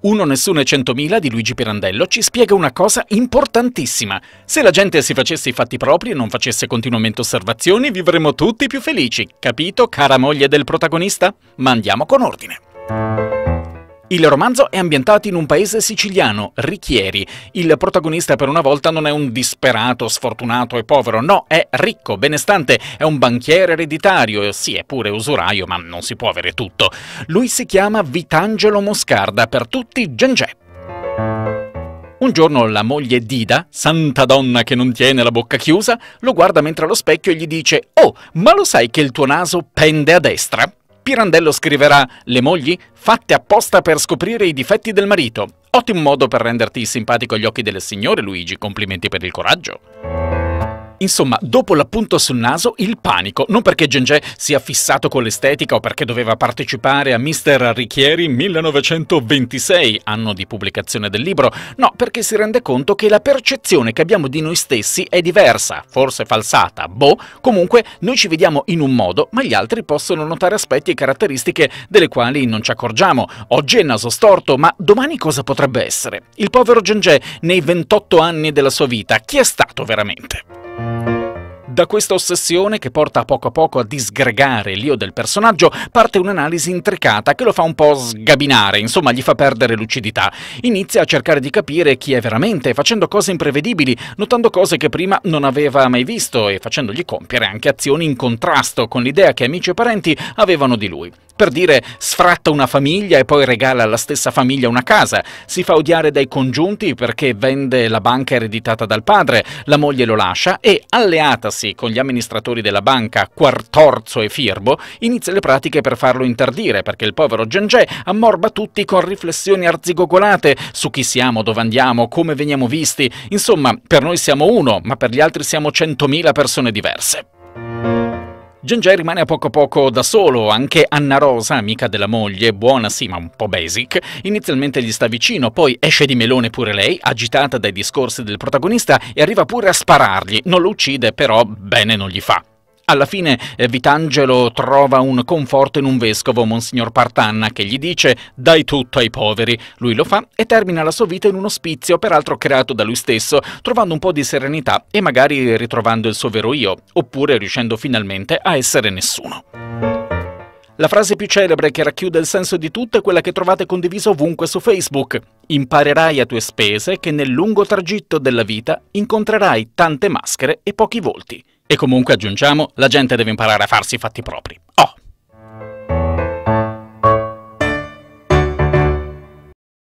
Uno Nessuno e 100.000 di Luigi Pirandello ci spiega una cosa importantissima. Se la gente si facesse i fatti propri e non facesse continuamente osservazioni, vivremmo tutti più felici. Capito, cara moglie del protagonista? Ma andiamo con ordine. Il romanzo è ambientato in un paese siciliano, Ricchieri. Il protagonista per una volta non è un disperato, sfortunato e povero, no, è ricco, benestante, è un banchiere ereditario, sì, è pure usuraio, ma non si può avere tutto. Lui si chiama Vitangelo Moscarda, per tutti Gengè. Un giorno la moglie Dida, santa donna che non tiene la bocca chiusa, lo guarda mentre allo specchio e gli dice «Oh, ma lo sai che il tuo naso pende a destra?» Pirandello scriverà Le mogli fatte apposta per scoprire i difetti del marito. Ottimo modo per renderti simpatico agli occhi delle signore, Luigi. Complimenti per il coraggio. Insomma, dopo l'appunto sul naso, il panico. Non perché Gengè sia fissato con l'estetica o perché doveva partecipare a Mister Arricchieri 1926, anno di pubblicazione del libro. No, perché si rende conto che la percezione che abbiamo di noi stessi è diversa, forse falsata, boh. Comunque, noi ci vediamo in un modo, ma gli altri possono notare aspetti e caratteristiche delle quali non ci accorgiamo. Oggi è naso storto, ma domani cosa potrebbe essere? Il povero Gengè, nei 28 anni della sua vita, chi è stato veramente? Da questa ossessione, che porta a poco a poco a disgregare l'io del personaggio, parte un'analisi intricata che lo fa un po' sgabinare, insomma gli fa perdere lucidità. Inizia a cercare di capire chi è veramente, facendo cose imprevedibili, notando cose che prima non aveva mai visto e facendogli compiere anche azioni in contrasto con l'idea che amici e parenti avevano di lui. Per dire, sfratta una famiglia e poi regala alla stessa famiglia una casa, si fa odiare dai congiunti perché vende la banca ereditata dal padre, la moglie lo lascia e, alleatasi con gli amministratori della banca, Quartorzo e Firbo, inizia le pratiche per farlo interdire perché il povero Gengè ammorba tutti con riflessioni arzigogolate su chi siamo, dove andiamo, come veniamo visti, insomma, per noi siamo uno, ma per gli altri siamo centomila persone diverse. Genjai rimane a poco a poco da solo, anche Anna Rosa, amica della moglie, buona sì ma un po' basic, inizialmente gli sta vicino, poi esce di melone pure lei, agitata dai discorsi del protagonista e arriva pure a sparargli, non lo uccide però bene non gli fa. Alla fine eh, Vitangelo trova un conforto in un vescovo, Monsignor Partanna, che gli dice dai tutto ai poveri. Lui lo fa e termina la sua vita in un ospizio, peraltro creato da lui stesso, trovando un po' di serenità e magari ritrovando il suo vero io, oppure riuscendo finalmente a essere nessuno. La frase più celebre che racchiude il senso di tutto è quella che trovate condivisa ovunque su Facebook. Imparerai a tue spese che nel lungo tragitto della vita incontrerai tante maschere e pochi volti. E comunque aggiungiamo, la gente deve imparare a farsi i fatti propri.